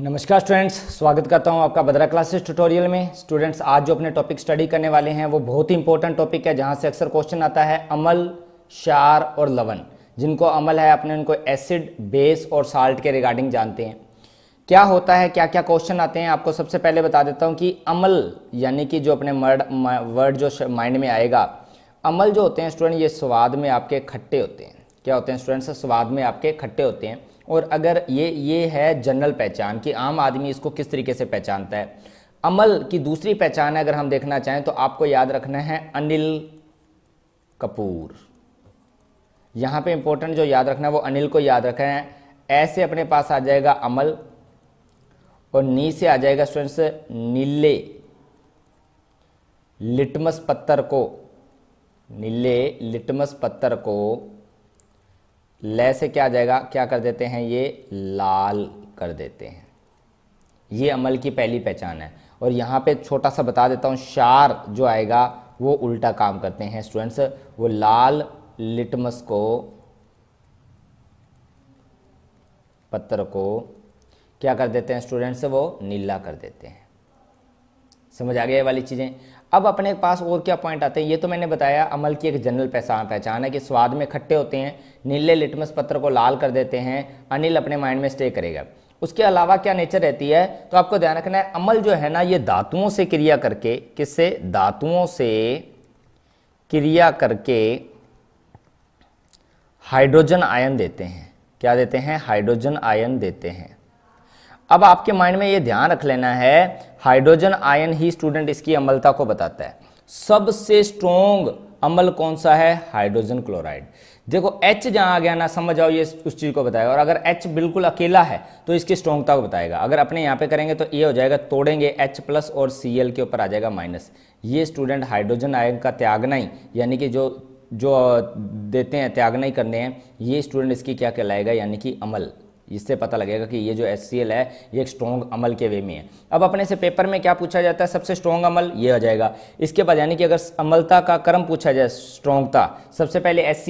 नमस्कार स्टूडेंट्स स्वागत करता हूं आपका बद्रा क्लासेस ट्यूटोरियल में स्टूडेंट्स आज जो अपने टॉपिक स्टडी करने वाले हैं वो बहुत ही इंपॉर्टेंट टॉपिक है जहां से अक्सर क्वेश्चन आता है अमल शार और लवन जिनको अमल है अपने उनको एसिड बेस और साल्ट के रिगार्डिंग जानते हैं क्या होता है क्या क्या क्वेश्चन आते हैं आपको सबसे पहले बता देता हूँ कि अमल यानी कि जो अपने मर्ड वर्ड जो माइंड में आएगा अमल जो होते हैं स्टूडेंट ये स्वाद में आपके खट्टे होते हैं क्या होते हैं स्टूडेंट्स स्वाद में आपके खट्टे होते हैं और अगर ये ये है जनरल पहचान कि आम आदमी इसको किस तरीके से पहचानता है अमल की दूसरी पहचान अगर हम देखना चाहें तो आपको याद रखना है अनिल कपूर यहां पे इंपॉर्टेंट जो याद रखना है वो अनिल को याद रखना है ऐसे अपने पास आ जाएगा अमल और नी से आ जाएगा स्टूडेंट्स नीले लिटमस पत्थर को नीले लिटमस पत्थर को ले से क्या आ जाएगा क्या कर देते हैं ये लाल कर देते हैं ये अमल की पहली पहचान है और यहाँ पे छोटा सा बता देता हूँ शार जो आएगा वो उल्टा काम करते हैं स्टूडेंट्स वो लाल लिटमस को पत्र को क्या कर देते हैं स्टूडेंट्स वो नीला कर देते हैं समझ आ गया ये वाली चीज़ें अब अपने पास और क्या पॉइंट आते हैं ये तो मैंने बताया अमल की एक जनरल पहचान पहचान है कि स्वाद में खट्टे होते हैं नीले लिटमस पत्र को लाल कर देते हैं अनिल अपने माइंड में स्टे करेगा उसके अलावा क्या नेचर रहती है तो आपको ध्यान रखना है अमल जो है ना ये धातुओं से क्रिया करके किससे धातुओं से क्रिया करके हाइड्रोजन आयन देते हैं क्या देते हैं हाइड्रोजन आयन देते हैं अब आपके माइंड में ये ध्यान रख लेना है हाइड्रोजन आयन ही स्टूडेंट इसकी अम्लता को बताता है सबसे स्ट्रोंग अम्ल कौन सा है हाइड्रोजन क्लोराइड देखो H जहाँ आ गया ना समझ आओ ये उस चीज़ को बताएगा और अगर H बिल्कुल अकेला है तो इसकी स्ट्रोंगता को बताएगा अगर अपने यहाँ पे करेंगे तो ये हो जाएगा तोड़ेंगे H प्लस और Cl के ऊपर आ जाएगा माइनस ये स्टूडेंट हाइड्रोजन आयन का त्यागना ही यानी कि जो जो देते हैं त्यागना ही करने हैं ये स्टूडेंट इसकी क्या कहलाएगा यानी कि अमल इससे पता लगेगा कि ये जो एस है ये एक स्ट्रॉन्ग अमल के वे में है अब अपने से पेपर में क्या पूछा जाता है सबसे स्ट्रॉन्ग अमल ये आ जाएगा इसके बाद यानी कि अगर अमलता का क्रम पूछा जाए स्ट्रॉन्गता सबसे पहले एस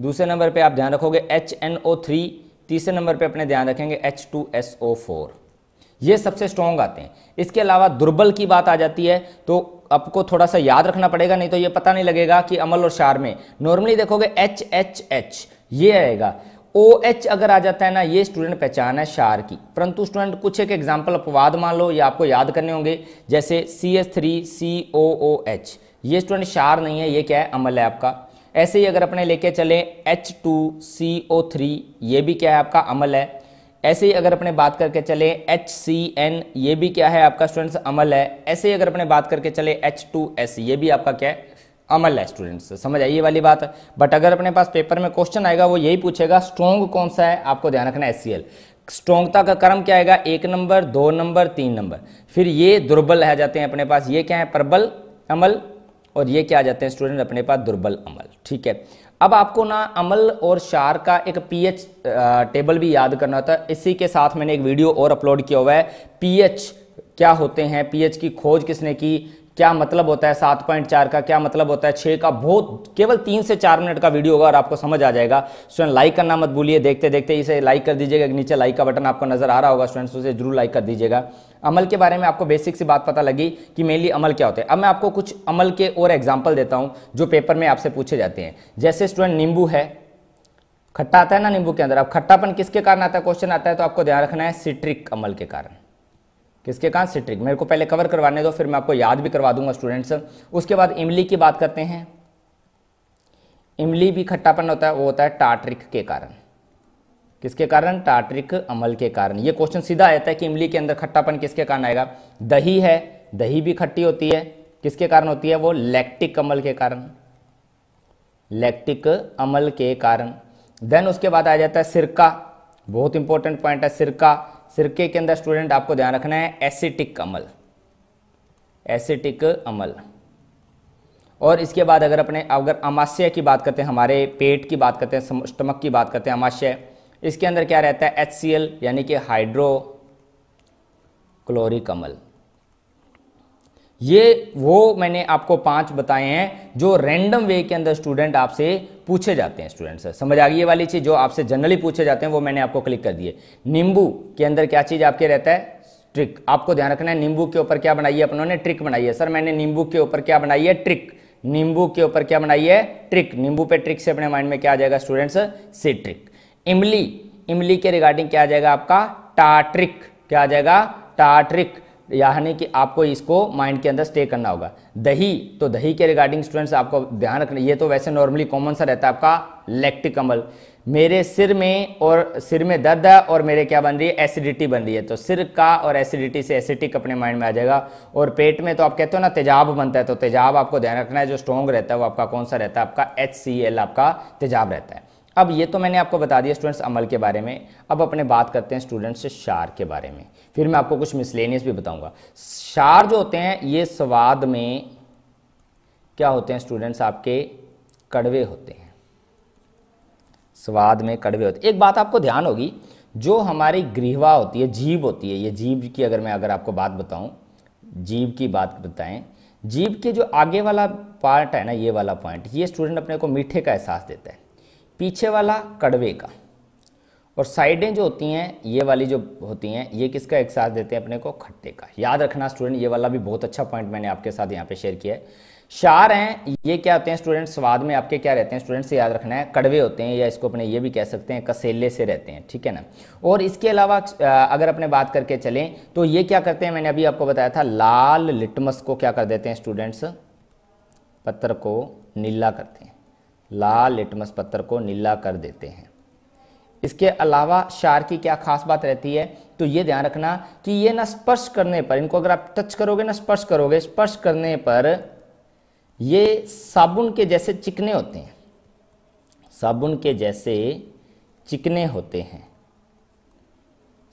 दूसरे नंबर पर आप ध्यान रखोगे एच तीसरे नंबर पर अपने ध्यान रखेंगे एच ये सबसे स्ट्रॉन्ग आते हैं इसके अलावा दुर्बल की बात आ जाती है तो आपको थोड़ा सा याद रखना पड़ेगा नहीं तो ये पता नहीं लगेगा कि अमल और शार में नॉर्मली देखोगे एच एच एच ये आएगा ओ एच अगर आ जाता है ना ये स्टूडेंट पहचान है शार की परंतु स्टूडेंट कुछ एक एग्जाम्पल अपवाद मान लो या आपको याद करने होंगे जैसे C S three C O O H ये स्टूडेंट शार नहीं है ये क्या है अमल है आपका ऐसे ही अगर अपने लेके चले H two C O three ये भी क्या है आपका अमल है ऐसे ही अगर अपने बात करके चले एच सी एन ये भी क्या है आपका स्टूडेंट्स अमल है ऐसे ही अगर अपने बात करके चले एच टू एस ये भी आपका क्या है अमल है स्टूडेंट्स समझ आई ये वाली बात है बट अगर अपने पास पेपर में क्वेश्चन आएगा वो यही पूछेगा स्ट्रोंग कौन सा है आपको ध्यान रखना एस स्ट्रोंगता का क्रम क्या आएगा एक नंबर दो नंबर तीन नंबर फिर ये दुर्बल आ जाते हैं अपने पास ये क्या है प्रबल अमल और ये क्या आ जाते हैं स्टूडेंट अपने पास दुर्बल अमल ठीक है अब आपको ना अमल और शार का एक पीएच टेबल भी याद करना होता है इसी के साथ मैंने एक वीडियो और अपलोड किया हुआ है पीएच क्या होते हैं पीएच की खोज किसने की क्या मतलब होता है सात पॉइंट चार का क्या मतलब होता है छः का बहुत केवल तीन से चार मिनट का वीडियो होगा और आपको समझ आ जाएगा स्टूडेंट लाइक करना मत भूलिए देखते देखते इसे लाइक कर दीजिएगा नीचे लाइक का बटन आपको नजर आ रहा होगा स्टूडेंट्स उसे जरूर लाइक कर दीजिएगा अमल के बारे में आपको बेसिक सी बात पता लगी कि मेनली अमल क्या होता है अब मैं आपको कुछ अमल के और एग्जाम्पल देता हूँ जो पेपर में आपसे पूछे जाते हैं जैसे स्टूडेंट नींबू है खट्टा आता है ना नींबू के अंदर अब खट्टापन किसके कारण आता है क्वेश्चन आता है तो आपको ध्यान रखना है सिट्रिक अमल के कारण किसके कारण सिट्रिक मेरे को पहले कवर करवाने दो फिर मैं आपको याद भी करवा दूंगा स्टूडेंट्स उसके बाद इमली की बात करते हैं इमली भी खट्टापन होता है वो होता है टार्ट्रिक के कारण किसके कारण टार्ट्रिक अमल के कारण ये क्वेश्चन सीधा आता है कि इमली के अंदर खट्टापन किसके कारण आएगा दही है दही भी खट्टी होती है किसके कारण होती है वो लैक्टिक अमल के कारण लैक्टिक अमल के कारण देन उसके बाद आ जाता है सिरका बहुत इंपॉर्टेंट पॉइंट है सिरका सिरके के अंदर स्टूडेंट आपको ध्यान रखना है एसिटिक अमल एसिटिक अमल और इसके बाद अगर अपने अगर अमाश्य की बात करते हैं हमारे पेट की बात करते हैं स्टमक की बात करते हैं अमाश्य इसके अंदर क्या रहता है एच यानी कि हाइड्रो क्लोरिक अमल ये वो मैंने आपको पांच बताए हैं जो रैंडम वे के अंदर स्टूडेंट आपसे पूछे जाते हैं स्टूडेंट सर समझ आ गई ये वाली चीज़ जो आपसे जनरली पूछे जाते हैं वो मैंने आपको क्लिक कर दिए नींबू के अंदर क्या चीज़ आपके रहता है ट्रिक आपको ध्यान रखना है नींबू के ऊपर क्या बनाई है अपनों ने ट्रिक बनाई है सर मैंने नींबू के ऊपर क्या बनाई है ट्रिक नींबू के ऊपर क्या बनाई है ट्रिक नींबू पे ट्रिक से अपने माइंड में क्या आ जाएगा स्टूडेंट्स से ट्रिक इमली इमली के रिगार्डिंग क्या आ जाएगा आपका टाट्रिक क्या आ जाएगा टाट्रिक यानी कि आपको इसको माइंड के अंदर स्टे करना होगा दही तो दही के रिगार्डिंग स्टूडेंट्स आपको ध्यान रखना ये तो वैसे नॉर्मली कॉमन सा रहता है आपका लेक्टिक अमल मेरे सिर में और सिर में दर्द है और मेरे क्या बन रही है एसिडिटी बन रही है तो सिर का और एसिडिटी से एसिटिक अपने माइंड में आ जाएगा और पेट में तो आप कहते हो ना तेजाब बनता है तो तेजाब आपको ध्यान रखना है जो स्ट्रॉन्ग रहता है वो आपका कौन सा रहता है आपका एच आपका तेजाब रहता है अब ये तो मैंने आपको बता दिया स्टूडेंट्स अमल के बारे में अब अपने बात करते हैं स्टूडेंट्स से शार के बारे में फिर मैं आपको कुछ मिसलेनियस भी बताऊंगा शार जो होते हैं ये स्वाद में क्या होते हैं स्टूडेंट्स आपके कड़वे होते हैं स्वाद में कड़वे होते हैं एक बात आपको ध्यान होगी जो हमारी ग्रीवा होती है जीभ होती है ये जीभ की अगर मैं अगर आपको बात बताऊं जीभ की बात बताएं जीभ के जो आगे वाला पार्ट है ना ये वाला पॉइंट ये स्टूडेंट अपने को मीठे का एहसास देता है पीछे वाला कड़वे का और साइडें जो होती हैं ये वाली जो होती हैं ये किसका एहसास देते हैं अपने को खट्टे का याद रखना स्टूडेंट ये वाला भी बहुत अच्छा पॉइंट मैंने आपके साथ यहाँ पे शेयर किया है शार हैं ये क्या होते हैं स्टूडेंट स्वाद में आपके क्या रहते हैं स्टूडेंट से याद रखना है कड़वे होते हैं या इसको अपने ये भी कह सकते हैं कसेले से रहते हैं ठीक है ना और इसके अलावा अगर अपने बात करके चलें तो ये क्या करते हैं मैंने अभी आपको बताया था लाल लिटमस को क्या कर देते हैं स्टूडेंट्स पत्र को नीला करते हैं लाल लिटमस पत्थर को नीला कर देते हैं इसके अलावा शार की क्या खास बात रहती है तो ये ध्यान रखना कि ये ना स्पर्श करने पर इनको अगर आप टच करोगे ना स्पर्श करोगे स्पर्श करने पर ये साबुन के जैसे चिकने होते हैं साबुन के जैसे चिकने होते हैं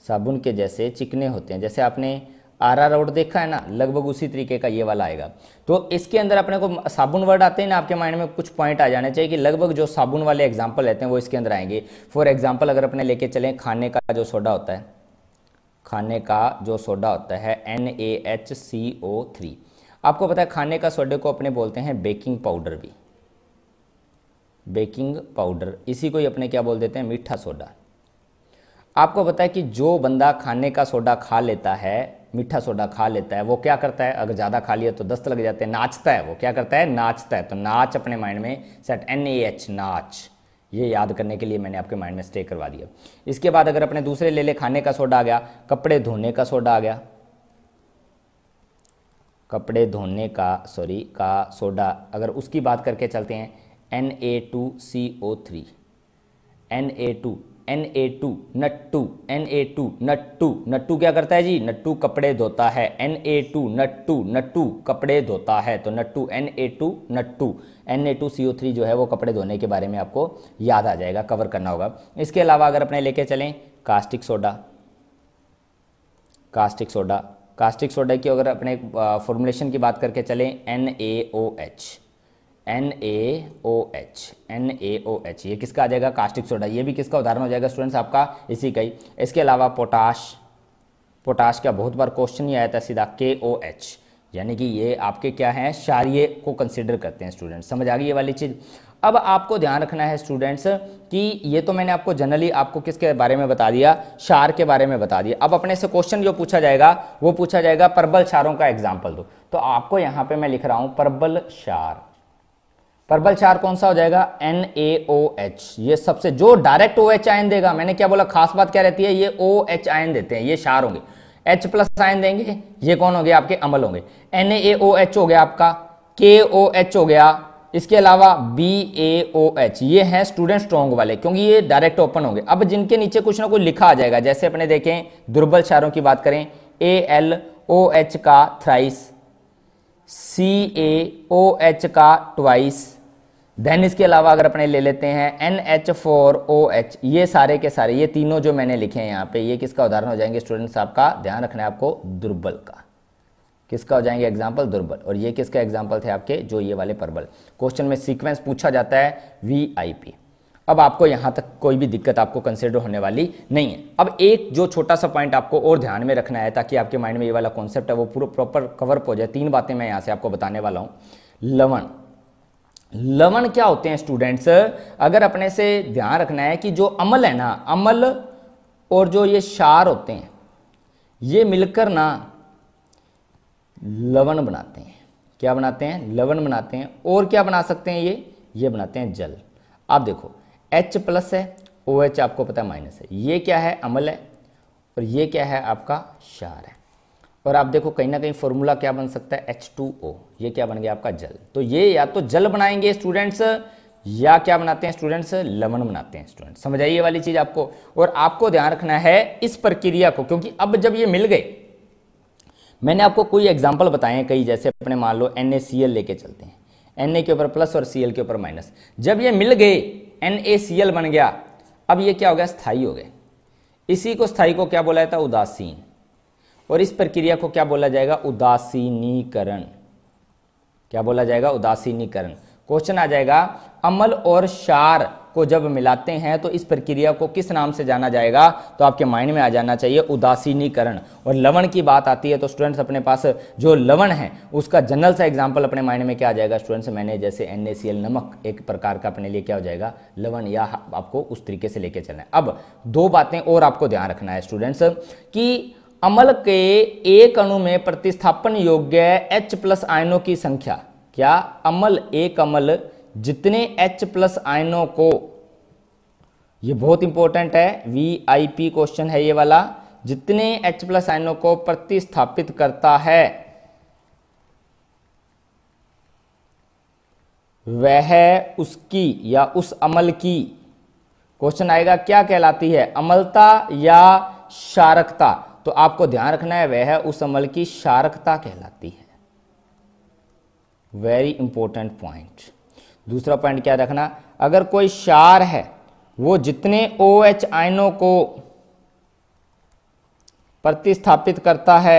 साबुन के जैसे चिकने होते हैं जैसे आपने आरा रोड देखा है ना लगभग उसी तरीके का ये वाला आएगा तो इसके अंदर अपने को साबुन वर्ड आते हैं ना आपके माइंड में कुछ पॉइंट आ जाने चाहिए कि लगभग जो साबुन वाले एग्जाम्पल रहते हैं वो इसके अंदर आएंगे फॉर एग्जाम्पल अगर अपने लेके चलें खाने का जो सोडा होता है खाने का जो सोडा होता है N A H C O three आपको पता है खाने का सोडे को अपने बोलते हैं बेकिंग पाउडर भी बेकिंग पाउडर इसी को ही अपने क्या बोल देते हैं मीठा सोडा आपको पता है कि जो बंदा खाने का सोडा खा लेता है मीठा सोडा खा लेता है वो क्या करता है अगर ज़्यादा खा लिया तो दस्त लग जाते हैं नाचता है वो क्या करता है नाचता है तो नाच अपने माइंड में सेट एन ए एच नाच ये याद करने के लिए मैंने आपके माइंड में स्टे करवा दिया इसके बाद अगर अपने दूसरे ले ले खाने का सोडा आ गया कपड़े धोने का सोडा आ गया कपड़े धोने का सॉरी का सोडा अगर उसकी बात करके चलते हैं N A two C O three N A two N A two Nattu N A two Nattu Nattu क्या करता है जी नट्टू कपड़े धोता है N A two Nattu Nattu कपड़े धोता है तो Nattu N A two Nattu N A two C O three जो है वो कपड़े धोने के बारे में आपको याद आ जाएगा कवर करना होगा इसके अलावा अगर अपने लेके चलें caustic soda caustic soda caustic soda की अगर अपने फॉर्मुलेशन की बात करके चलें N A O H N A O H N A O H ये किसका आ जाएगा कास्टिक सोडा ये भी किसका उदाहरण हो जाएगा स्टूडेंट्स आपका इसी का ही इसके अलावा पोटाश पोटाश का बहुत बार क्वेश्चन ही आया था सीधा के ओ एच यानी कि ये आपके क्या हैं शारीय को कंसिडर करते हैं स्टूडेंट्स समझ आ गई ये वाली चीज़ अब आपको ध्यान रखना है स्टूडेंट्स कि ये तो मैंने आपको जनरली आपको किसके बारे में बता दिया शार के बारे में बता दिया अब अपने से क्वेश्चन जो पूछा जाएगा वो पूछा जाएगा प्रबल शारों का एग्जाम्पल दो तो आपको यहाँ पे मैं लिख रहा हूँ प्रबल शार पर्पल चार कौन सा हो जाएगा एन ए ओ एच ये सबसे जो डायरेक्ट ओ एच आयन देगा मैंने क्या बोला खास बात क्या रहती है ये ओ एच आयन देते हैं ये शार होंगे एच प्लस आयन देंगे ये कौन हो गया आपके अमल होंगे एन ए ओ एच हो गया आपका के ओ एच हो गया इसके अलावा बी ए ओ एच ये हैं स्टूडेंट स्ट्रॉन्ग वाले क्योंकि ये डायरेक्ट ओपन होंगे अब जिनके नीचे कुछ ना कुछ लिखा आ जाएगा जैसे अपने देखें दुर्बल शारों की बात करें ए एल ओ एच का thrice C A O H का ट्वाइस देन इसके अलावा अगर अपने ले लेते हैं N H four O H ये सारे के सारे ये तीनों जो मैंने लिखे हैं यहाँ पे ये किसका उदाहरण हो जाएंगे स्टूडेंट्स आपका ध्यान रखना है आपको दुर्बल का किसका हो जाएंगे एग्जाम्पल दुर्बल और ये किसका एग्जाम्पल थे आपके जो ये वाले परबल क्वेश्चन में सीक्वेंस पूछा जाता है वी आई पी अब आपको यहाँ तक कोई भी दिक्कत आपको कंसिडर होने वाली नहीं है अब एक जो छोटा सा पॉइंट आपको और ध्यान में रखना है ताकि आपके माइंड में ये वाला कॉन्सेप्ट है वो पूरा प्रॉपर कवर हो जाए तीन बातें मैं यहाँ से आपको बताने वाला हूँ लवण लवन क्या होते हैं स्टूडेंट्स अगर अपने से ध्यान रखना है कि जो अमल है ना अमल और जो ये शार होते हैं ये मिलकर ना लवण बनाते हैं क्या बनाते हैं लवण बनाते हैं और क्या बना सकते हैं ये ये बनाते हैं जल आप देखो H प्लस है ओ OH आपको पता है माइनस है ये क्या है अमल है और ये क्या है आपका शार है और आप देखो कहीं ना कहीं फॉर्मूला क्या बन सकता है H2O ये क्या बन गया आपका जल तो ये या तो जल बनाएंगे स्टूडेंट्स या क्या बनाते हैं स्टूडेंट्स लवण बनाते हैं स्टूडेंट्स समझ आइए वाली चीज़ आपको और आपको ध्यान रखना है इस प्रक्रिया को क्योंकि अब जब ये मिल गए मैंने आपको कोई एग्जाम्पल बताए कई जैसे अपने मान लो एन लेके चलते हैं एन के ऊपर प्लस और सी के ऊपर माइनस जब ये मिल गए एन बन गया अब ये क्या हो गया स्थाई हो गए इसी को स्थाई को क्या बोला जाता है उदासीन और इस प्रक्रिया को क्या बोला जाएगा उदासीनीकरण क्या बोला जाएगा उदासीनीकरण क्वेश्चन आ जाएगा अमल और शार को जब मिलाते हैं तो इस प्रक्रिया को किस नाम से जाना जाएगा तो आपके माइंड में आ जाना चाहिए उदासीनीकरण और लवण की बात आती है तो स्टूडेंट्स अपने पास जो लवण है उसका जनरल सा एग्जाम्पल अपने माइंड में क्या आ जाएगा स्टूडेंट्स मैंने जैसे एन नमक एक प्रकार का अपने लिए क्या हो जाएगा लवण या आपको उस तरीके से लेके चलना है अब दो बातें और आपको ध्यान रखना है स्टूडेंट्स की अमल के एक अणु में प्रतिस्थापन योग्य H प्लस आयनों की संख्या क्या अमल एक अमल जितने H प्लस आयनों को ये बहुत इंपॉर्टेंट है वी आई पी क्वेश्चन है ये वाला जितने H प्लस आयनों को प्रतिस्थापित करता है वह उसकी या उस अमल की क्वेश्चन आएगा क्या कहलाती है अमलता या शारकता तो आपको ध्यान रखना है वह है उस अमल की शारकता कहलाती है वेरी इंपॉर्टेंट पॉइंट दूसरा पॉइंट क्या रखना अगर कोई शार है वो जितने ओ एच आयनों को प्रतिस्थापित करता है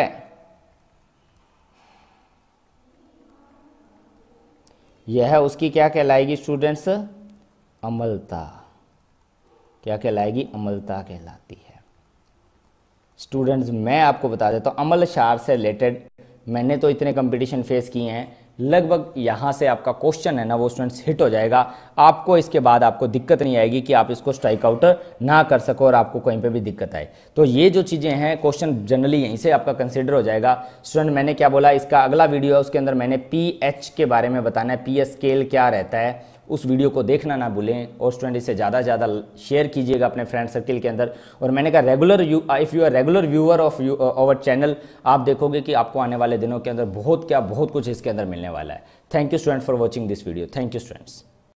यह उसकी क्या कहलाएगी स्टूडेंट्स अमलता क्या कहलाएगी अमलता कहलाती है स्टूडेंट्स मैं आपको बता देता हूँ अमल शार से रिलेटेड मैंने तो इतने कंपटीशन फेस किए हैं लगभग यहाँ से आपका क्वेश्चन है ना वो स्टूडेंट्स हिट हो जाएगा आपको इसके बाद आपको दिक्कत नहीं आएगी कि आप इसको स्ट्राइक आउट ना कर सको और आपको कहीं पे भी दिक्कत आए तो ये जो चीज़ें हैं क्वेश्चन जनरली यहीं से आपका कंसिडर हो जाएगा स्टूडेंट मैंने क्या बोला इसका अगला वीडियो है उसके अंदर मैंने पी के बारे में बताना है पी स्केल क्या रहता है उस वीडियो को देखना ना भूलें और स्टूडेंट इसे ज़्यादा से ज़्यादा शेयर कीजिएगा अपने फ्रेंड सर्किल के अंदर और मैंने कहा regular you if you are regular viewer of you our channel आप देखोगे कि आपको आने वाले दिनों के अंदर बहुत क्या बहुत कुछ इसके अंदर मिलने वाला है thank you student for watching this video thank you students